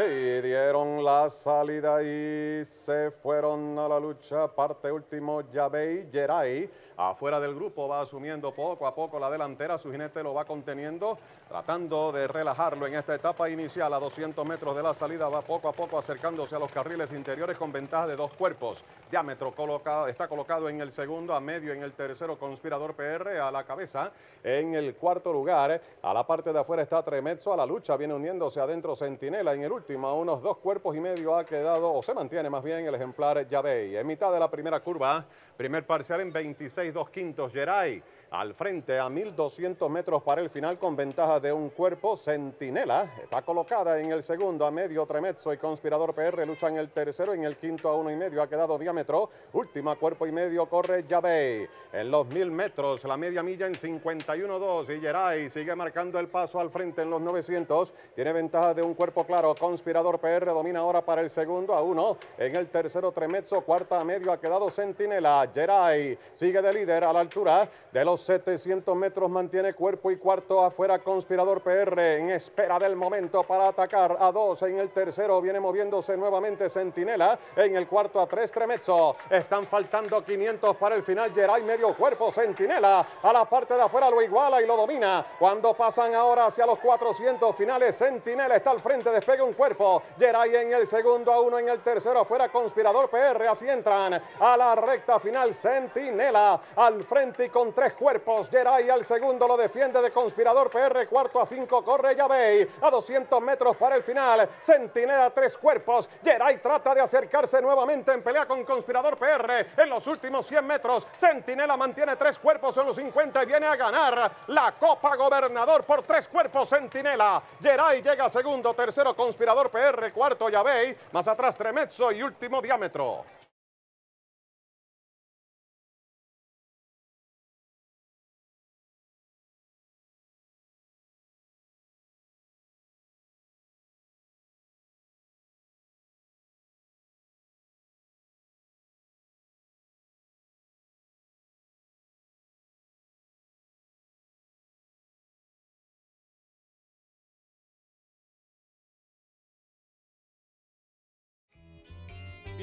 Y dieron la salida y se fueron a la lucha. Parte último, Yabey Yeray afuera del grupo, va asumiendo poco a poco la delantera, su jinete lo va conteniendo, tratando de relajarlo en esta etapa inicial a 200 metros de la salida, va poco a poco acercándose a los carriles interiores con ventaja de dos cuerpos. Diámetro colocado, está colocado en el segundo, a medio en el tercero, Conspirador PR a la cabeza, en el cuarto lugar, a la parte de afuera está Tremezzo, a la lucha viene uniéndose adentro Centinela, en el último a unos dos cuerpos y medio ha quedado, o se mantiene más bien el ejemplar Yabey. En mitad de la primera curva, primer parcial en 26 Dos quintos Geray. Al frente, a 1.200 metros para el final, con ventaja de un cuerpo, Sentinela está colocada en el segundo, a medio Tremezzo y Conspirador PR lucha en el tercero, en el quinto a uno y medio ha quedado diámetro, última cuerpo y medio corre Yabey. En los 1.000 metros, la media milla en 51 2 y Geray sigue marcando el paso al frente en los 900, tiene ventaja de un cuerpo claro, Conspirador PR domina ahora para el segundo a uno, en el tercero Tremezzo, cuarta a medio ha quedado Sentinela Geray sigue de líder a la altura de los 700 metros mantiene cuerpo y cuarto afuera Conspirador PR en espera del momento para atacar a dos. En el tercero viene moviéndose nuevamente Centinela. En el cuarto a tres Tremezzo. Están faltando 500 para el final. Geray medio cuerpo. Centinela a la parte de afuera lo iguala y lo domina. Cuando pasan ahora hacia los 400 finales, Centinela está al frente. Despega un cuerpo. Geray en el segundo a uno. En el tercero afuera Conspirador PR. Así entran a la recta final. Centinela al frente y con tres cuerpos cuerpos. Geray al segundo lo defiende de Conspirador PR. Cuarto a cinco corre Yabey. A 200 metros para el final. Centinela tres cuerpos. Geray trata de acercarse nuevamente en pelea con Conspirador PR. En los últimos 100 metros. Centinela mantiene tres cuerpos en los 50 y viene a ganar la Copa Gobernador por tres cuerpos. Centinela. Geray llega segundo. Tercero Conspirador PR. Cuarto Yabey. Más atrás Tremezzo y último diámetro.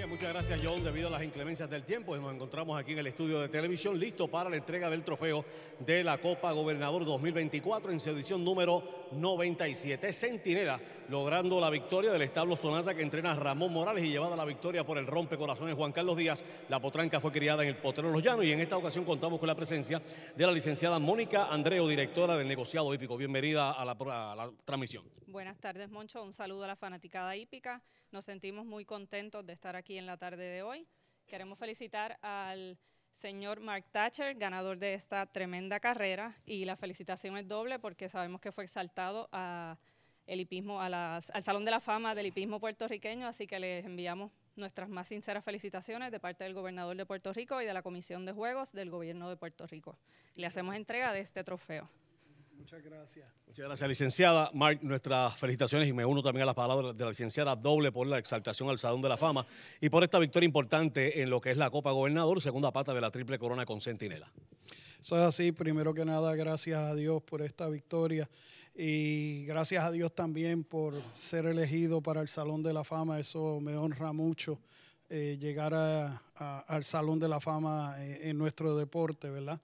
muchas gracias John. Debido a las inclemencias del tiempo, nos encontramos aquí en el estudio de televisión listo para la entrega del trofeo de la Copa Gobernador 2024 en su edición número 97. Centinela logrando la victoria del establo Sonata que entrena Ramón Morales y llevada la victoria por el rompecorazones Juan Carlos Díaz. La potranca fue criada en el Potrero Los Llanos y en esta ocasión contamos con la presencia de la licenciada Mónica Andreo, directora del negociado hípico. Bienvenida a la transmisión. Buenas tardes, Moncho. Un saludo a la fanaticada hípica. Nos sentimos muy contentos de estar aquí en la tarde de hoy. Queremos felicitar al señor Mark Thatcher, ganador de esta tremenda carrera, y la felicitación es doble porque sabemos que fue exaltado a hipismo, al Salón de la Fama del Hipismo puertorriqueño, así que les enviamos nuestras más sinceras felicitaciones de parte del gobernador de Puerto Rico y de la Comisión de Juegos del Gobierno de Puerto Rico. Le hacemos entrega de este trofeo. Muchas gracias. Muchas gracias, licenciada. Mark, nuestras felicitaciones y me uno también a las palabras de la licenciada Doble por la exaltación al Salón de la Fama y por esta victoria importante en lo que es la Copa Gobernador, segunda pata de la Triple Corona con Centinela. Eso es así. Primero que nada, gracias a Dios por esta victoria y gracias a Dios también por ser elegido para el Salón de la Fama. Eso me honra mucho. Eh, llegar a, al Salón de la Fama eh, en, nuestro deporte, ¿verdad?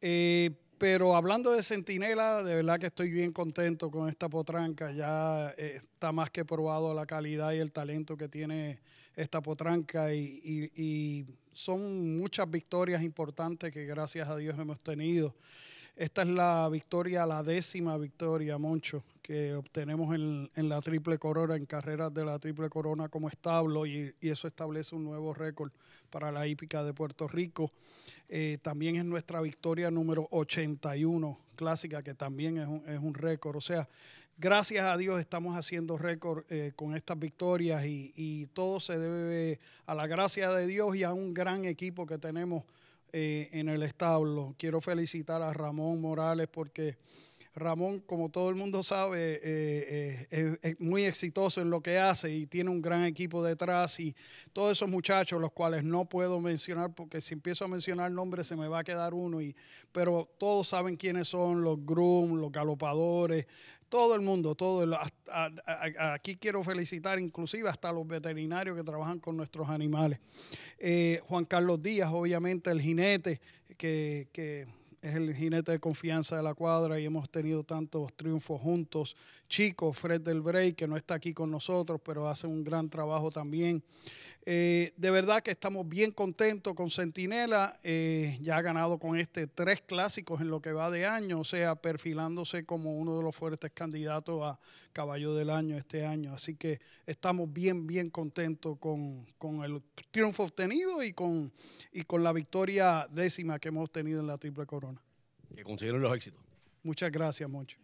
Eh, pero hablando de Centinela, de verdad que estoy bien contento con esta potranca. Ya eh, está más que probado la calidad y el talento que tiene esta potranca y, y son muchas victorias importantes que gracias a Dios hemos tenido. Esta es la victoria, la décima victoria, Moncho, que obtenemos en, la Triple Corona, en carreras de la Triple Corona como establo, y, eso establece un nuevo récord para la hípica de Puerto Rico. Eh, también es nuestra victoria número 81 clásica, que también es un, es un récord. O sea, gracias a Dios estamos haciendo récord eh, con estas victorias y, y todo se debe a la gracia de Dios y a un gran equipo que tenemos eh, en el establo. Quiero felicitar a Ramón Morales porque Ramón, como todo el mundo sabe, eh, eh, es muy exitoso en lo que hace y tiene un gran equipo detrás y todos esos muchachos, los cuales no puedo mencionar porque si empiezo a mencionar nombres se me va a quedar uno, y, pero todos saben quiénes son, los groom, los galopadores, todo el mundo, todo aquí quiero felicitar inclusive hasta los veterinarios que trabajan con nuestros animales. Eh, Juan Carlos Díaz, obviamente el jinete, que, es el jinete de confianza de la cuadra y hemos tenido tantos triunfos juntos. Chico, Fred del Break, que no está aquí con nosotros, pero hace un gran trabajo también. Eh, de verdad que estamos bien contentos con Centinela. Eh, ya ha ganado con este tres clásicos en lo que va de año, o sea, perfilándose como uno de los fuertes candidatos a caballo del año este año. Así que estamos bien, bien contentos con, el triunfo obtenido y con, y con la victoria décima que hemos tenido en la Triple Corona. Que consiguieron los éxitos. Muchas gracias, Moncho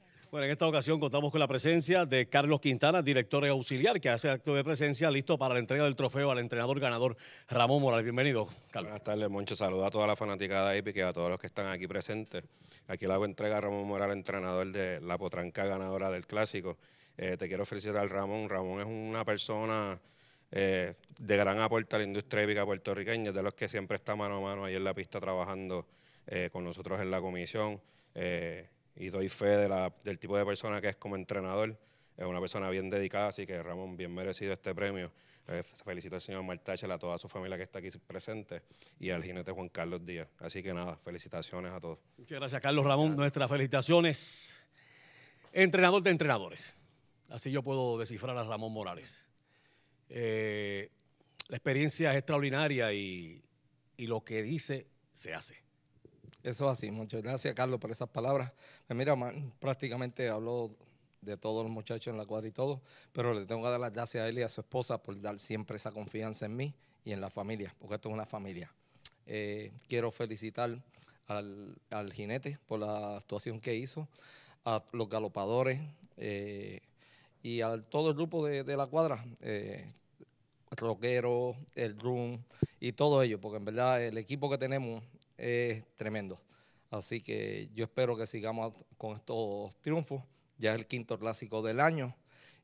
en esta ocasión contamos con la presencia de Carlos Quintana, director auxiliar, que hace acto de presencia listo para la entrega del trofeo al entrenador ganador Ramón Morales. Bienvenido, Carlos. Buenas tardes, Moncho. Saluda a toda la fanaticada de y a todos los que están aquí presentes. Aquí la hago entrega a Ramón Morales, entrenador de la potranca ganadora del Clásico. Eh, te quiero ofrecer al Ramón. Ramón es una persona... Eh, de gran aporte a la industria épica puertorriqueña, de los que siempre está mano a mano ahí en la pista trabajando eh, con nosotros en la comisión y doy fe del tipo de persona que es como entrenador. Es una persona bien dedicada, así que Ramón, bien merecido este premio. Eh, felicito al señor Martachel, a toda su familia que está aquí presente y al jinete Juan Carlos Díaz. Así que nada, felicitaciones a todos. Muchas gracias, Carlos Ramón. Nuestras felicitaciones. Entrenador de entrenadores. Así yo puedo descifrar a Ramón Morales. Eh, la experiencia es extraordinaria y lo que dice se hace. Eso es así. Muchas gracias, Carlos, por esas palabras. Pues mira, prácticamente habló de todos los muchachos en la cuadra y todo, pero le tengo que dar las gracias a él y a su esposa por dar siempre esa confianza en mí y en la familia, porque esto es una familia. Eh, quiero felicitar al, jinete por la actuación que hizo, a los galopadores eh, y a todo el grupo de, la cuadra. Eh, Roquero, el Room y todo ello, porque en verdad el equipo que tenemos es tremendo. Así que yo espero que sigamos con estos triunfos. Ya es el quinto clásico del año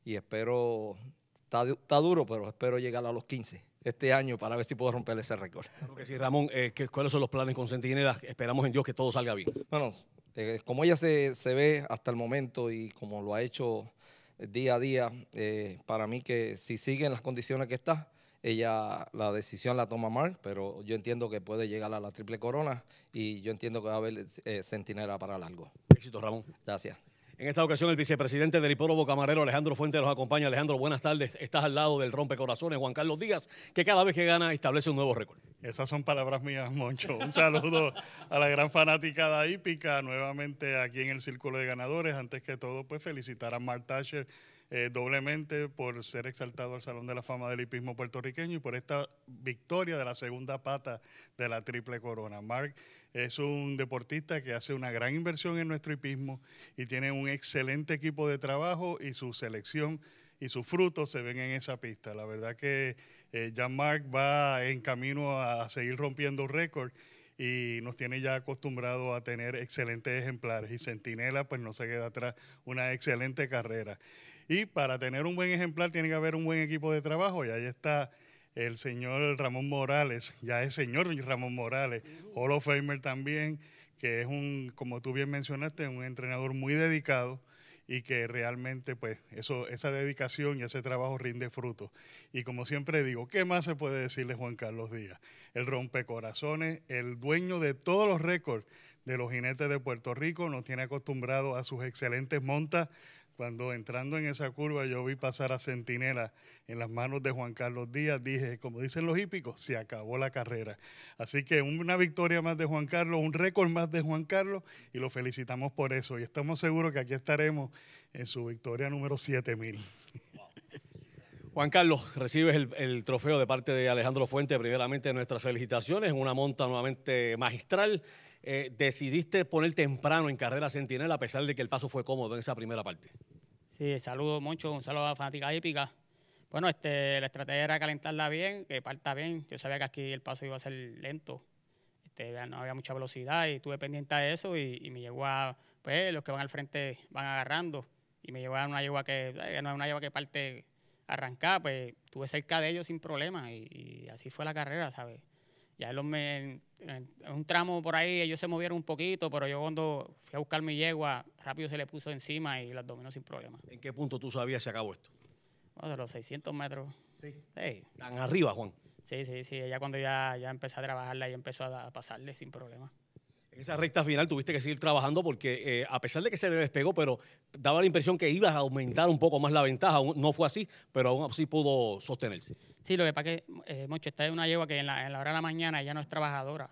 y espero, está, está duro, pero espero llegar a los 15 este año para ver si puedo romper ese récord. sí, Ramón, eh, ¿cuáles son los planes con Centinela? Esperamos en Dios que todo salga bien. Bueno, eh, como ella se, ve hasta el momento y como lo ha hecho día a día, eh, para mí que si sigue en las condiciones que está, ella, la decisión la toma Mark, pero yo entiendo que puede llegar a la triple corona y yo entiendo que va a haber eh, centinela para largo. Éxito, Ramón. Gracias. En esta ocasión, el vicepresidente del Hipólogo Camarero, Alejandro Fuente, nos acompaña. Alejandro, buenas tardes. Estás al lado del rompecorazones, Juan Carlos Díaz, que cada vez que gana establece un nuevo récord. Esas son palabras mías, Moncho. Un saludo a la gran fanática de hípica, nuevamente aquí en el Círculo de Ganadores. Antes que todo, pues felicitar a Mark Thatcher eh, doblemente por ser exaltado al Salón de la Fama del Hipismo puertorriqueño y por esta victoria de la segunda pata de la Triple Corona. Mark es un deportista que hace una gran inversión en nuestro hipismo y tiene un excelente equipo de trabajo y su selección y sus frutos se ven en esa pista. La verdad que eh, ya Jean-Marc va en camino a seguir rompiendo récords y nos tiene ya acostumbrado a tener excelentes ejemplares y Centinela pues no se queda atrás, una excelente carrera. Y para tener un buen ejemplar tiene que haber un buen equipo de trabajo y ahí está el señor Ramón Morales, ya es señor Ramón Morales, Hall Famer también, que es un, como tú bien mencionaste, un entrenador muy dedicado y que realmente pues eso, esa dedicación y ese trabajo rinde fruto. Y como siempre digo, ¿qué más se puede decirle Juan Carlos Díaz? El rompecorazones, el dueño de todos los récords de los jinetes de Puerto Rico, nos tiene acostumbrado a sus excelentes montas, cuando entrando en esa curva yo vi pasar a Centinela en las manos de Juan Carlos Díaz, dije, como dicen los hípicos, se acabó la carrera. Así que una victoria más de Juan Carlos, un récord más de Juan Carlos y lo felicitamos por eso. Y estamos seguros que aquí estaremos en su victoria número 7000. Juan Carlos, recibes el, trofeo de parte de Alejandro Fuente. Primeramente, nuestras felicitaciones. Una monta nuevamente magistral. Eh, decidiste poner temprano en carrera centinela a pesar de que el paso fue cómodo en esa primera parte. Sí, saludo mucho, un saludo a Fanática Hípica. Bueno, este, la estrategia era calentarla bien, que parta bien. Yo sabía que aquí el paso iba a ser lento, este, no había mucha velocidad y estuve pendiente de eso y, me llegó a, pues los que van al frente van agarrando y me llevó a una yegua que, eh, una que parte arrancada, pues estuve cerca de ellos sin problema y así fue la carrera, ¿sabes? Ya me, en un tramo por ahí ellos se movieron un poquito, pero yo cuando fui a buscar mi yegua, rápido se le puso encima y las dominó sin problema. ¿En qué punto tú sabías se acabó esto? de los 600 metros. Sí. arriba, Juan? Sí, sí, sí. Ella cuando ya, ya a trabajarla, y empezó a pasarle sin problema esa recta final tuviste que seguir trabajando porque eh, a pesar de que se le despegó, pero daba la impresión que ibas a aumentar un poco más la ventaja. No fue así, pero aún así pudo sostenerse. Sí, lo que pasa es que, eh, Mocho, esta es una yegua que en la, hora de la mañana ya no es trabajadora.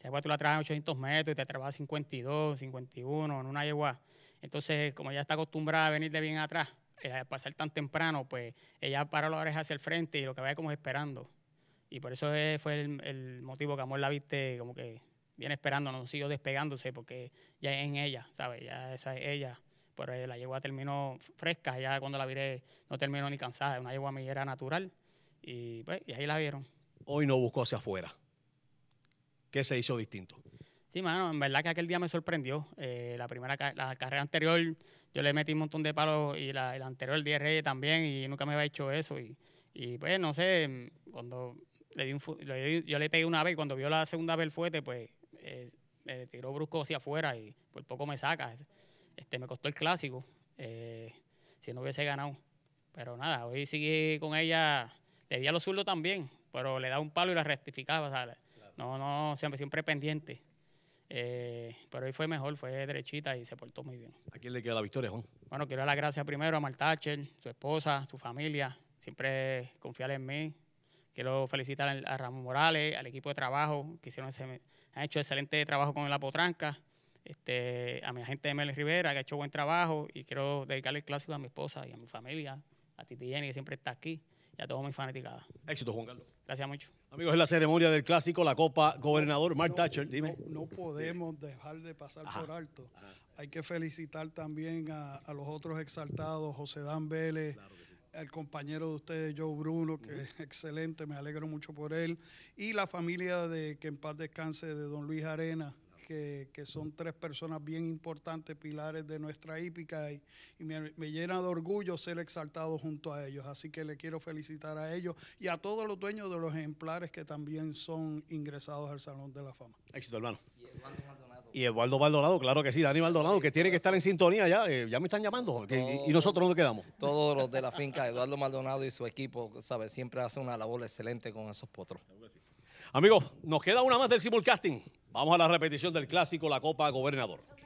La yegua tú la trabas a 800 metros y te trabajas 52, 51 en una yegua. Entonces, como ella está acostumbrada a venir de bien atrás, eh, a pasar tan temprano, pues ella para la oreja hacia el frente y lo que vaya como esperando. Y por eso fue el, el motivo que Amor la viste como que viene no siguió despegándose porque ya es en ella, ¿sabes? Ya esa es ella. Pero eh, la yegua terminó fresca, ya cuando la viré no terminó ni cansada, una yegua millera natural. Y, pues, ahí la vieron. Hoy no buscó hacia afuera. ¿Qué se hizo distinto? Sí, mano, en verdad que aquel día me sorprendió. Eh, la primera la carrera anterior, yo le metí un montón de palos y la, el anterior el reyes también, y nunca me había hecho eso. Y, y pues, no sé, mm, cuando le di yo le pegué una vez, y cuando vio la segunda vez el fuete, pues eh, me tiró brusco hacia afuera y por poco me saca. Este, me costó el clásico, eh, si no hubiese ganado. Pero nada, hoy seguí con ella, le di a los zurdos también, pero le da un palo y la rectificaba. No, no, siempre, siempre pendiente. Eh, pero hoy fue mejor, fue derechita y se portó muy bien. ¿A quién le queda la victoria, Juan? Bueno, quiero dar las gracias primero a Thatcher, su esposa, su familia, siempre confiar en mí, Quiero felicitar a Ramón Morales, al equipo de trabajo, que hicieron han hecho excelente trabajo con la potranca. Este, a mi agente Mel Rivera, que ha hecho buen trabajo, y quiero dedicarle el clásico a mi esposa y a mi familia, a Titi Jenny, que siempre está aquí, y a todos mis fanáticos. Éxito, Juan Carlos. Gracias mucho. Amigos, es la ceremonia del clásico, la Copa Gobernador, Mark Thatcher, dime. No, podemos dejar de pasar por alto. Hay que felicitar también a, los otros exaltados, José Dan Vélez, el compañero de ustedes, Joe Bruno, que es excelente, me alegro mucho por él, y la familia de que en paz descanse de don Luis Arena, que, son tres personas bien importantes, pilares de nuestra hípica, y, me, llena de orgullo ser exaltado junto a ellos. Así que le quiero felicitar a ellos y a todos los dueños de los ejemplares que también son ingresados al Salón de la Fama. Éxito, hermano. Y Eduardo Maldonado, claro que sí, Dani Maldonado, que tiene que estar en sintonía ya, eh, ya me están llamando. ¿Y nosotros dónde quedamos? Todos los de la finca, Eduardo Maldonado y su equipo, ¿sabes? Siempre hace una labor excelente con esos potros. Amigos, nos queda una más del simulcasting. Vamos a la repetición del clásico La Copa Gobernador.